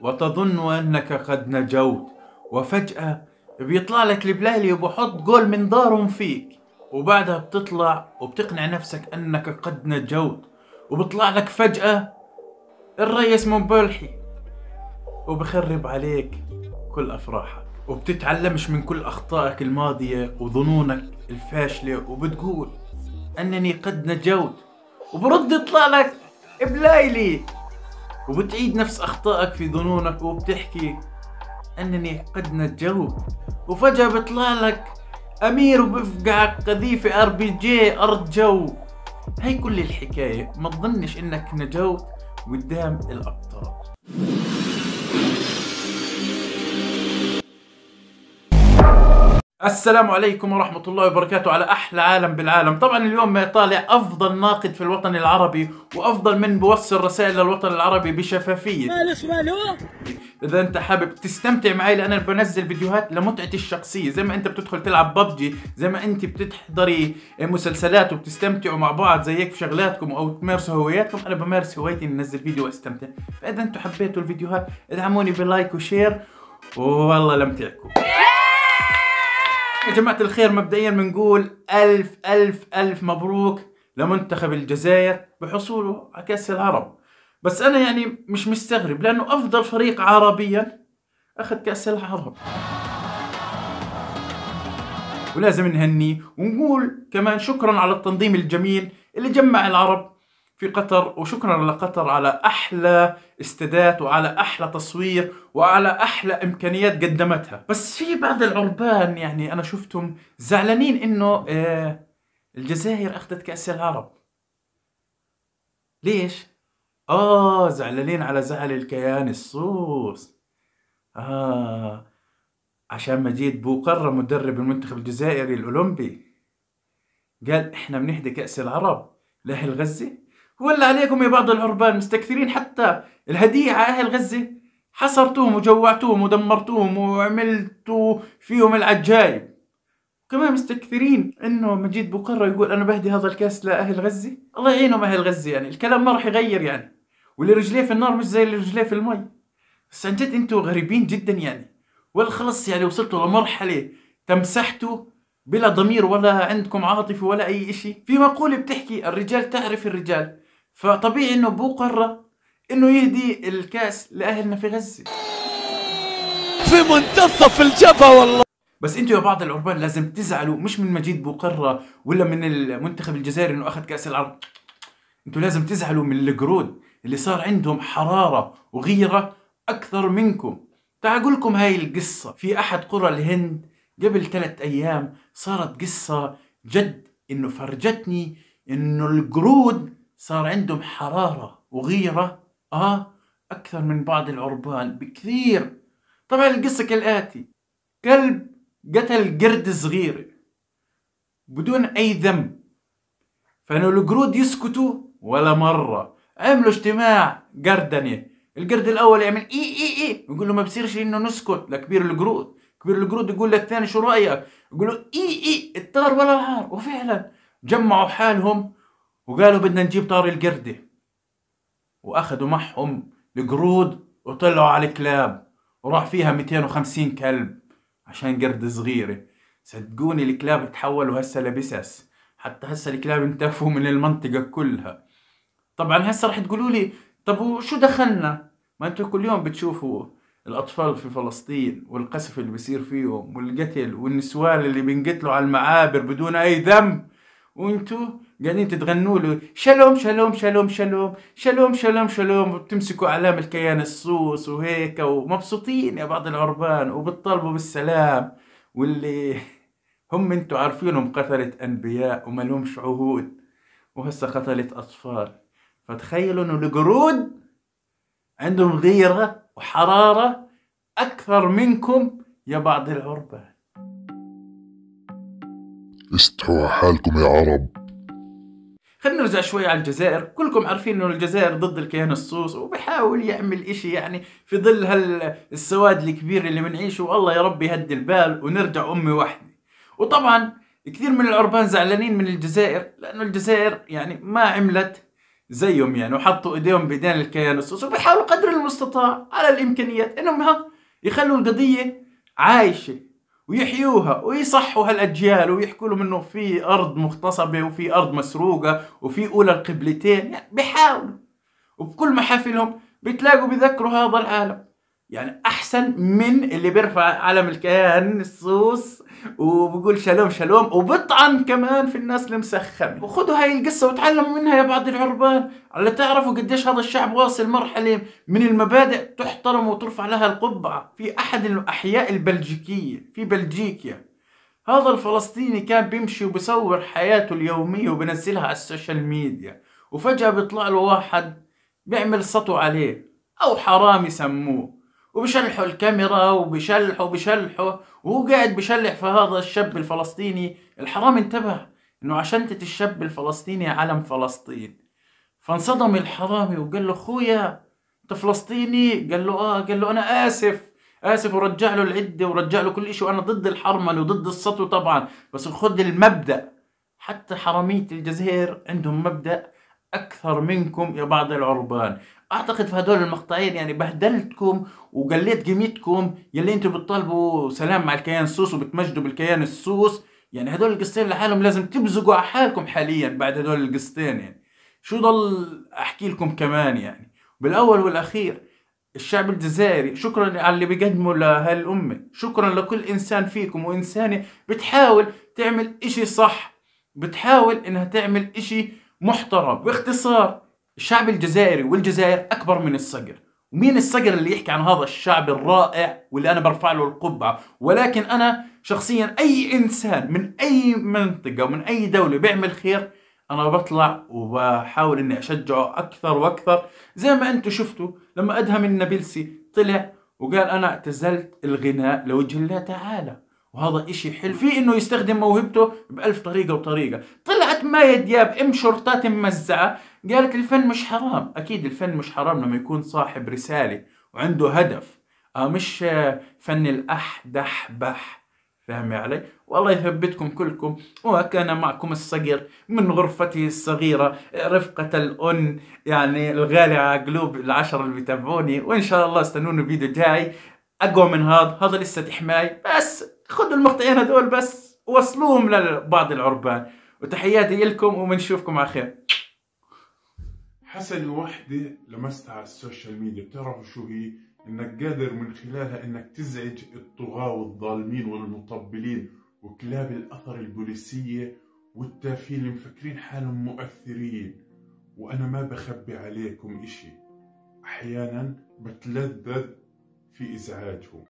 وتظن أنك قد نجوت وفجأة بيطلع لك البلاهلي وبحط جول من دارهم فيك وبعدها بتطلع وبتقنع نفسك أنك قد نجوت وبطلع لك فجأة الريس من وبخرب عليك كل أفراحك وبتتعلمش من كل أخطائك الماضية وظنونك الفاشلة وبتقول أنني قد نجوت وبرد يطلع لك بلايلي وبتعيد نفس أخطائك في ظنونك وبتحكي أنني قد نجوت وفجأة بيطلع لك أمير وبفقعك قذيفة ار بي جي أرض جو هاي كل الحكاية ما تظنش إنك نجوت قدام الأبطال السلام عليكم ورحمة الله وبركاته على أحلى عالم بالعالم طبعا اليوم طالع أفضل ناقد في الوطن العربي وأفضل من بوصل رسائل للوطن العربي بشفافية مالوش مالو إذا أنت حابب تستمتع معي لأن أنا بنزل فيديوهات لمتعتي الشخصية زي ما أنت بتدخل تلعب ببجي زي ما أنت بتحضري مسلسلات وبتستمتعوا مع بعض زي هيك في شغلاتكم أو تمارسوا هواياتكم أنا بمارس هوايتي إني أنزل فيديو وأستمتع فإذا أنتم حبيتوا الفيديوهات ادعموني بلايك وشير والله لمتعكم يا جماعة الخير مبدئيا بنقول ألف ألف ألف مبروك لمنتخب الجزائر بحصوله على كأس العرب بس أنا يعني مش مستغرب لأنه أفضل فريق عربيا أخذ كأس العرب ولازم نهنيه ونقول كمان شكرا على التنظيم الجميل اللي جمع العرب في قطر وشكرا لقطر على احلى استادات وعلى احلى تصوير وعلى احلى امكانيات قدمتها بس في بعض العربان يعني انا شفتهم زعلانين انه آه، الجزائر اخذت كاس العرب ليش اه زعلانين على زعل الكيان الصوص اه عشان مجيد بوقرة مدرب المنتخب الجزائري الاولمبي قال احنا بنهدي كاس العرب لاهل غزه ولا عليكم يا بعض العربان مستكثرين حتى الهدية على أهل غزة حصرتوهم وجوعتوهم ودمرتوهم وعملتوا فيهم العجايب كمان مستكثرين انه مجيد بقرة يقول انا بهدي هذا الكاس لاهل غزة الله يعينهم اهل غزة يعني الكلام ما راح يغير يعني واللي رجليه في النار مش زي اللي رجليه في المي بس عن جد انتوا غريبين جدا يعني ولا خلص يعني وصلتوا لمرحلة تمسحتوا بلا ضمير ولا عندكم عاطفة ولا أي إشي في مقولة بتحكي الرجال تعرف الرجال فطبيعي انه ابوه قرر انه يهدي الكاس لاهلنا في غزه في منتصف الجبهه والله بس انتوا يا بعض العربان لازم تزعلوا مش من مجيد بوقرة ولا من المنتخب الجزائري انه اخذ كاس العرب انتوا لازم تزعلوا من القرود اللي صار عندهم حرارة وغيرة اكثر منكم تعال اقول لكم هاي القصة في احد قرى الهند قبل ثلاث ايام صارت قصة جد انه فرجتني انه القرود صار عندهم حرارة وغيرة آه أكثر من بعض العربان بكثير طبعا القصة كالآتي كلب قتل قرد صغير بدون أي ذنب فإنه القرود يسكتوا ولا مرة عملوا اجتماع قردنة القرد الأول يعمل إي إي إي يقول له ما بصيرش إنه نسكت لكبير القرود كبير القرود يقول للثاني شو رأيك يقول له إي إي الطار ولا العار وفعلا جمعوا حالهم وقالوا بدنا نجيب طار القردة وأخذوا معهم القرود وطلعوا على الكلاب وراح فيها 250 كلب عشان قردة صغيرة صدقوني الكلاب تحولوا هسه لبسس حتى هسه الكلاب انتفوا من المنطقة كلها طبعا هسه رح تقولوا لي طب وشو دخلنا ما انتم كل يوم بتشوفوا الأطفال في فلسطين والقصف اللي بيصير فيهم والقتل والنسوان اللي بينقتلوا على المعابر بدون أي ذنب وانتوا قاعدين تتغنوا له شلوم شلوم شلوم شلوم شلوم شلوم شلوم وبتمسكوا اعلام الكيان الصوص وهيك ومبسوطين يا بعض العربان وبتطالبوا بالسلام واللي هم انتوا عارفينهم قتلة انبياء وما لهمش عهود وهسه قتلت اطفال فتخيلوا انه القرود عندهم غيره وحراره اكثر منكم يا بعض العربان استحوا حالكم يا عرب خلينا نرجع شوي على الجزائر كلكم عارفين انه الجزائر ضد الكيان الصوص وبحاول يعمل اشي يعني في ظل هالسواد الكبير اللي بنعيشه والله يا رب يهدي البال ونرجع امي واحدة وطبعا كثير من العربان زعلانين من الجزائر لانه الجزائر يعني ما عملت زيهم يعني وحطوا ايديهم بايدين الكيان الصوص وبيحاولوا قدر المستطاع على الامكانيات انهم يخلوا القضيه عايشه ويحيوها ويصحوا هالاجيال ويحكوا لهم انه في ارض مغتصبه وفي ارض مسروقه وفي اولى القبلتين يعني بيحاولوا وبكل محافلهم بتلاقوا بيذكروا هذا العالم يعني احسن من اللي بيرفع علم الكيان الصوص وبقول شلوم شلوم وبطعن كمان في الناس المسخمة وخذوا هاي القصة وتعلموا منها يا بعض العربان على تعرفوا قديش هذا الشعب واصل مرحلة من المبادئ تحترم وترفع لها القبعة في أحد الأحياء البلجيكية في بلجيكيا هذا الفلسطيني كان بيمشي وبصور حياته اليومية وبنزلها على السوشيال ميديا وفجأة بيطلع له واحد بيعمل سطو عليه أو حرامي سموه وبشلحوا الكاميرا وبشلحوا وبيشلحوا وهو قاعد بشلح في هذا الشاب الفلسطيني الحرام انتبه انه عشان الشاب الفلسطيني علم فلسطين فانصدم الحرامي وقال له خويا انت فلسطيني قال له اه قال له انا اسف اسف ورجع له العده ورجع له كل شيء وانا ضد الحرمن وضد السطو طبعا بس خد المبدا حتى حراميه الجزائر عندهم مبدا اكثر منكم يا بعض العربان اعتقد في هدول المقطعين يعني بهدلتكم وقليت قيمتكم يلي انتم بتطالبوا سلام مع الكيان السوس وبتمجدوا بالكيان السوس يعني هدول القصتين لحالهم لازم تبزقوا على حالكم حاليا بعد هدول القصتين يعني شو ضل احكي لكم كمان يعني بالاول والاخير الشعب الجزائري شكرا على اللي بيقدمه لهالأمة شكرا لكل إنسان فيكم وإنسانة بتحاول تعمل إشي صح بتحاول إنها تعمل إشي محترم باختصار الشعب الجزائري والجزائر أكبر من الصقر ومين الصقر اللي يحكي عن هذا الشعب الرائع واللي أنا برفع له القبعة ولكن أنا شخصيا أي إنسان من أي منطقة ومن أي دولة بيعمل خير أنا بطلع وبحاول إني أشجعه أكثر وأكثر زي ما أنتم شفتوا لما أدهم النابلسي طلع وقال أنا اعتزلت الغناء لوجه الله تعالى وهذا إشي حلو فيه إنه يستخدم موهبته بألف طريقة وطريقة طلعت مايا دياب أم شرطات ممزعة قالت الفن مش حرام أكيد الفن مش حرام لما يكون صاحب رسالة وعنده هدف آه مش آه، فن الأح دح بح فهمي علي؟ والله يثبتكم كلكم وكان معكم الصقر من غرفته الصغيرة رفقة الأن يعني الغالي على قلوب العشرة اللي بيتابعوني وإن شاء الله استنونا فيديو جاي أقوى من هذا هذا لسه حماي بس خذوا المقطعين هذول بس وصلوهم لبعض العربان وتحياتي لكم وبنشوفكم على خير حسن وحده لمستها على السوشيال ميديا بتعرفوا شو هي انك قادر من خلالها انك تزعج الطغاة والظالمين والمطبلين وكلاب الاثر البوليسية والتافهين اللي مفكرين حالهم مؤثرين وانا ما بخبي عليكم اشي احيانا بتلذذ في ازعاجهم